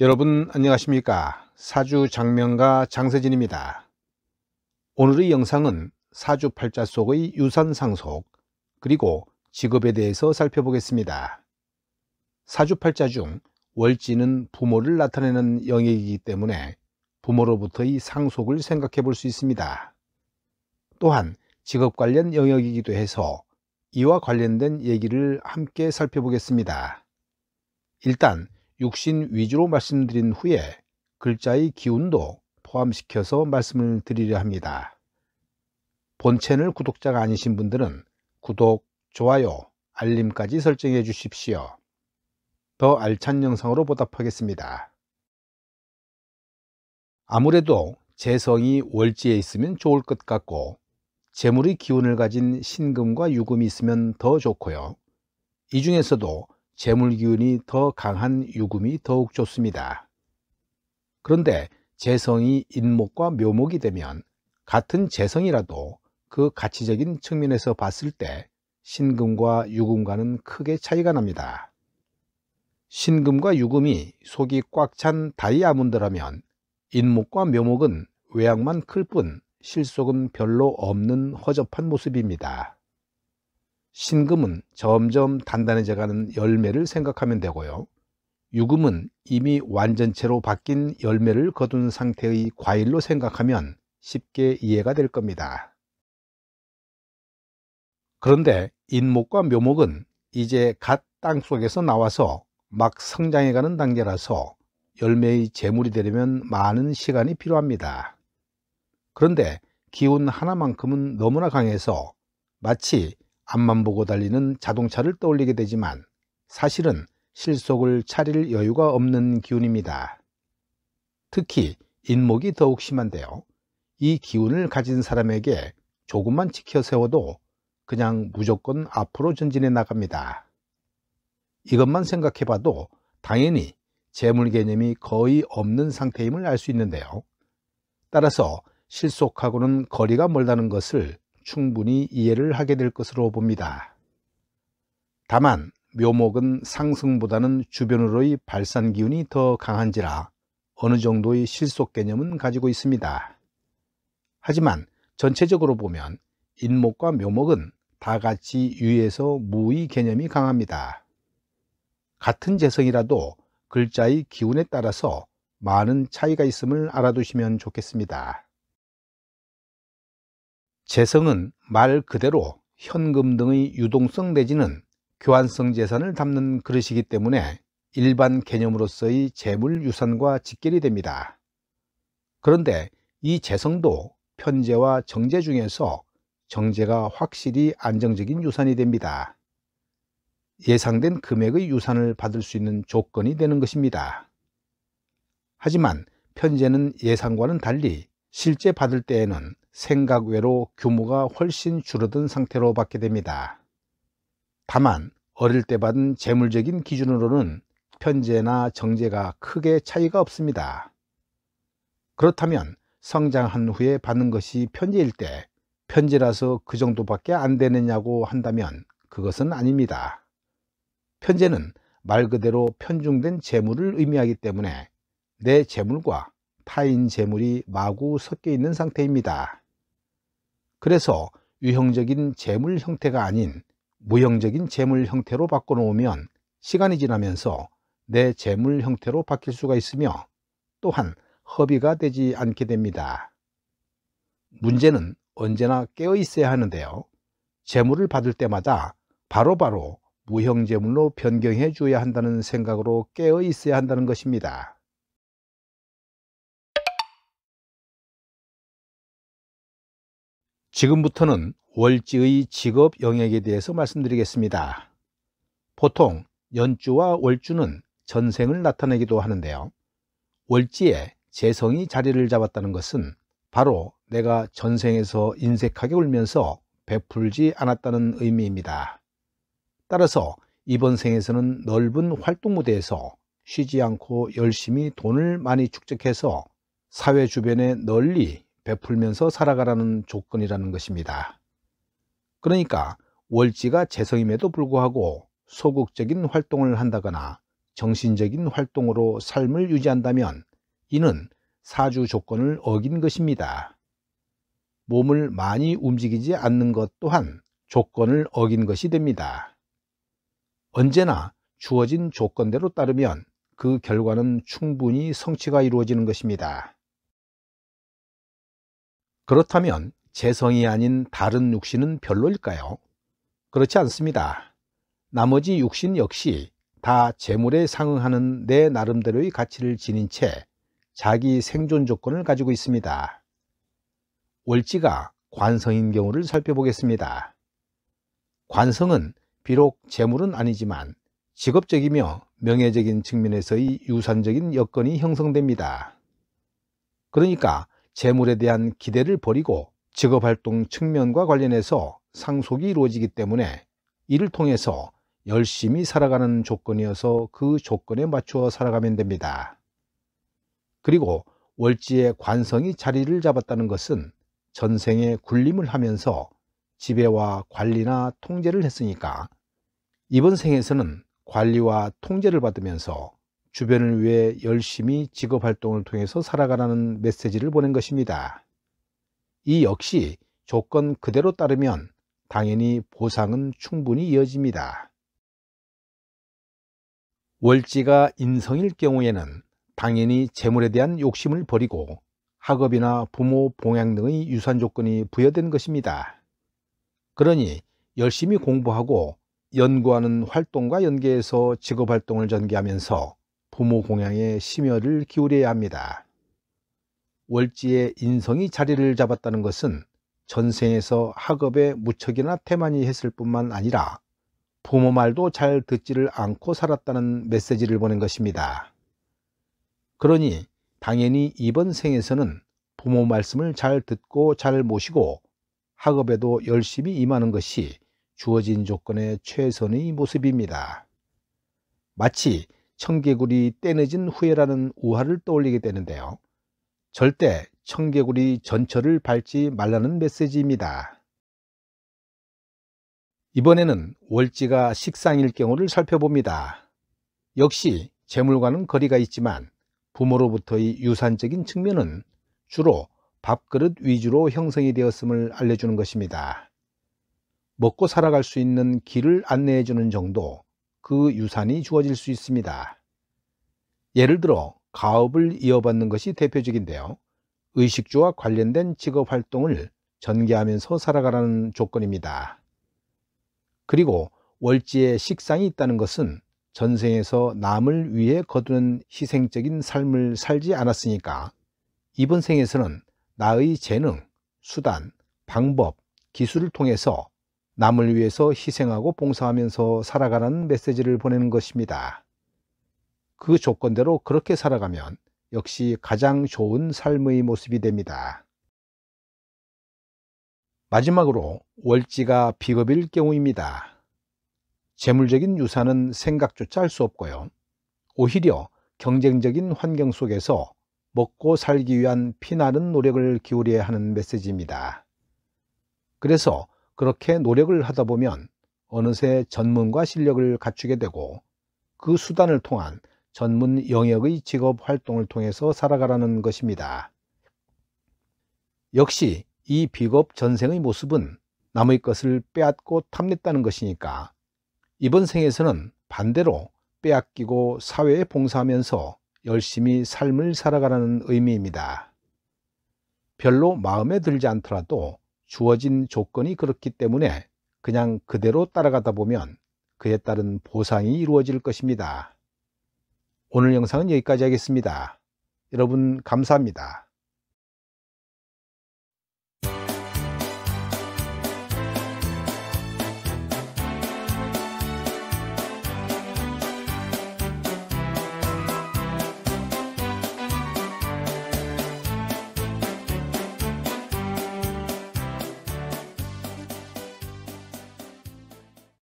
여러분 안녕하십니까 사주 장명가 장세진입니다 오늘의 영상은 사주 팔자 속의 유산 상속 그리고 직업에 대해서 살펴보겠습니다 사주 팔자 중 월지는 부모를 나타내는 영역이기 때문에 부모로부터의 상속을 생각해 볼 수 있습니다 또한 직업 관련 영역이기도 해서 이와 관련된 얘기를 함께 살펴보겠습니다 일단 육신 위주로 말씀드린 후에 글자의 기운도 포함시켜서 말씀을 드리려 합니다. 본 채널 구독자가 아니신 분들은 구독, 좋아요, 알림까지 설정해 주십시오. 더 알찬 영상으로 보답하겠습니다. 아무래도 재성이 월지에 있으면 좋을 것 같고 재물의 기운을 가진 신금과 유금이 있으면 더 좋고요. 이 중에서도 재물 기운이 더 강한 유금이 더욱 좋습니다. 그런데 재성이 인목과 묘목이 되면 같은 재성이라도 그 가치적인 측면에서 봤을 때 신금과 유금과는 크게 차이가 납니다. 신금과 유금이 속이 꽉 찬 다이아몬드라면 인목과 묘목은 외양만 클 뿐 실속은 별로 없는 허접한 모습입니다. 신금은 점점 단단해져 가는 열매를 생각하면 되고요. 유금은 이미 완전체로 바뀐 열매를 거둔 상태의 과일로 생각하면 쉽게 이해가 될 겁니다. 그런데 인목과 묘목은 이제 갓 땅속에서 나와서 막 성장해가는 단계라서 열매의 재물이 되려면 많은 시간이 필요합니다. 그런데 기운 하나만큼은 너무나 강해서 마치 앞만 보고 달리는 자동차를 떠올리게 되지만 사실은 실속을 차릴 여유가 없는 기운입니다. 특히 인목이 더욱 심한데요. 이 기운을 가진 사람에게 조금만 지켜 세워도 그냥 무조건 앞으로 전진해 나갑니다. 이것만 생각해 봐도 당연히 재물 개념이 거의 없는 상태임을 알 수 있는데요. 따라서 실속하고는 거리가 멀다는 것을 충분히 이해를 하게 될 것으로 봅니다. 다만 묘목은 상승보다는 주변으로의 발산 기운이 더 강한지라 어느 정도의 실속 개념은 가지고 있습니다. 하지만 전체적으로 보면 인목과 묘목은 다 같이 유에서 무의 개념이 강합니다. 같은 재성이라도 글자의 기운에 따라서 많은 차이가 있음을 알아두시면 좋겠습니다. 재성은 말 그대로 현금 등의 유동성 내지는 교환성 재산을 담는 그릇이기 때문에 일반 개념으로서의 재물 유산과 직결이 됩니다. 그런데 이 재성도 편제와정제 중에서 정제가 확실히 안정적인 유산이 됩니다. 예상된 금액의 유산을 받을 수 있는 조건이 되는 것입니다. 하지만 편제는 예상과는 달리 실제 받을 때에는 생각 외로 규모가 훨씬 줄어든 상태로 받게 됩니다. 다만 어릴 때 받은 재물적인 기준으로는 편제나 정제가 크게 차이가 없습니다. 그렇다면 성장한 후에 받는 것이 편제일 때 편제라서 그 정도밖에 안 되느냐고 한다면 그것은 아닙니다. 편제는 말 그대로 편중된 재물을 의미하기 때문에 내 재물과 타인 재물이 마구 섞여 있는 상태입니다. 그래서 유형적인 재물 형태가 아닌 무형적인 재물 형태로 바꿔놓으면 시간이 지나면서 내 재물 형태로 바뀔 수가 있으며 또한 허비가 되지 않게 됩니다. 문제는 언제나 깨어 있어야 하는데요. 재물을 받을 때마다 바로바로 바로 무형 재물로 변경해 줘야 한다는 생각으로 깨어 있어야 한다는 것입니다. 지금부터는 월지의 직업 영역에 대해서 말씀드리겠습니다. 보통 연주와 월주는 전생을 나타내기도 하는데요. 월지에 재성이 자리를 잡았다는 것은 바로 내가 전생에서 인색하게 울면서 베풀지 않았다는 의미입니다. 따라서 이번 생에서는 넓은 활동 무대에서 쉬지 않고 열심히 돈을 많이 축적해서 사회 주변에 널리 베풀면서 살아가라는 조건이라는 것입니다. 그러니까 월지가 재성임에도 불구하고 소극적인 활동을 한다거나 정신적인 활동으로 삶을 유지한다면 이는 사주 조건을 어긴 것입니다. 몸을 많이 움직이지 않는 것 또한 조건을 어긴 것이 됩니다. 언제나 주어진 조건대로 따르면 그 결과는 충분히 성취가 이루어지는 것입니다. 그렇다면 재성이 아닌 다른 육신은 별로일까요? 그렇지 않습니다. 나머지 육신 역시 다 재물에 상응하는 내 나름대로의 가치를 지닌 채 자기 생존 조건을 가지고 있습니다. 월지가 관성인 경우를 살펴보겠습니다. 관성은 비록 재물은 아니지만 직업적이며 명예적인 측면에서의 유산적인 여건이 형성됩니다. 그러니까 재물에 대한 기대를 버리고 직업활동 측면과 관련해서 상속이 이루어지기 때문에 이를 통해서 열심히 살아가는 조건이어서 그 조건에 맞추어 살아가면 됩니다. 그리고 월지의 관성이 자리를 잡았다는 것은 전생에 군림을 하면서 지배와 관리나 통제를 했으니까 이번 생에서는 관리와 통제를 받으면서 주변을 위해 열심히 직업 활동을 통해서 살아가라는 메시지를 보낸 것입니다. 이 역시 조건 그대로 따르면 당연히 보상은 충분히 이어집니다. 월지가 인성일 경우에는 당연히 재물에 대한 욕심을 버리고 학업이나 부모 봉양 등의 유산 조건이 부여된 것입니다. 그러니 열심히 공부하고 연구하는 활동과 연계해서 직업 활동을 전개하면서 부모 공양에 심혈을 기울여야 합니다. 월지에 인성이 자리를 잡았다는 것은 전생에서 학업에 무척이나 태만이 했을 뿐만 아니라 부모 말도 잘 듣지를 않고 살았다는 메시지를 보낸 것입니다. 그러니 당연히 이번 생에서는 부모 말씀을 잘 듣고 잘 모시고 학업에도 열심히 임하는 것이 주어진 조건의 최선의 모습입니다. 마치 청개구리 떼내진 후회라는 우화를 떠올리게 되는데요. 절대 청개구리 전철을 밟지 말라는 메시지입니다. 이번에는 월지가 식상일 경우를 살펴봅니다. 역시 재물과는 거리가 있지만 부모로부터의 유산적인 측면은 주로 밥그릇 위주로 형성이 되었음을 알려주는 것입니다. 먹고 살아갈 수 있는 길을 안내해 주는 정도, 그 유산이 주어질 수 있습니다. 예를 들어 가업을 이어받는 것이 대표적인데요. 의식주와 관련된 직업 활동을 전개하면서 살아가라는 조건입니다. 그리고 월지에 식상이 있다는 것은 전생에서 남을 위해 거두는 희생적인 삶을 살지 않았으니까 이번 생에서는 나의 재능, 수단, 방법, 기술을 통해서 남을 위해서 희생하고 봉사하면서 살아가는 메시지를 보내는 것입니다. 그 조건대로 그렇게 살아가면 역시 가장 좋은 삶의 모습이 됩니다. 마지막으로 월지가 비겁일 경우입니다. 재물적인 유산은 생각조차 할 수 없고요. 오히려 경쟁적인 환경 속에서 먹고 살기 위한 피나는 노력을 기울여야 하는 메시지입니다. 그래서 그렇게 노력을 하다 보면 어느새 전문과 실력을 갖추게 되고 그 수단을 통한 전문 영역의 직업 활동을 통해서 살아가라는 것입니다. 역시 이 비겁 전생의 모습은 남의 것을 빼앗고 탐냈다는 것이니까 이번 생에서는 반대로 빼앗기고 사회에 봉사하면서 열심히 삶을 살아가라는 의미입니다. 별로 마음에 들지 않더라도 주어진 조건이 그렇기 때문에 그냥 그대로 따라가다 보면 그에 따른 보상이 이루어질 것입니다. 오늘 영상은 여기까지 하겠습니다. 여러분 감사합니다.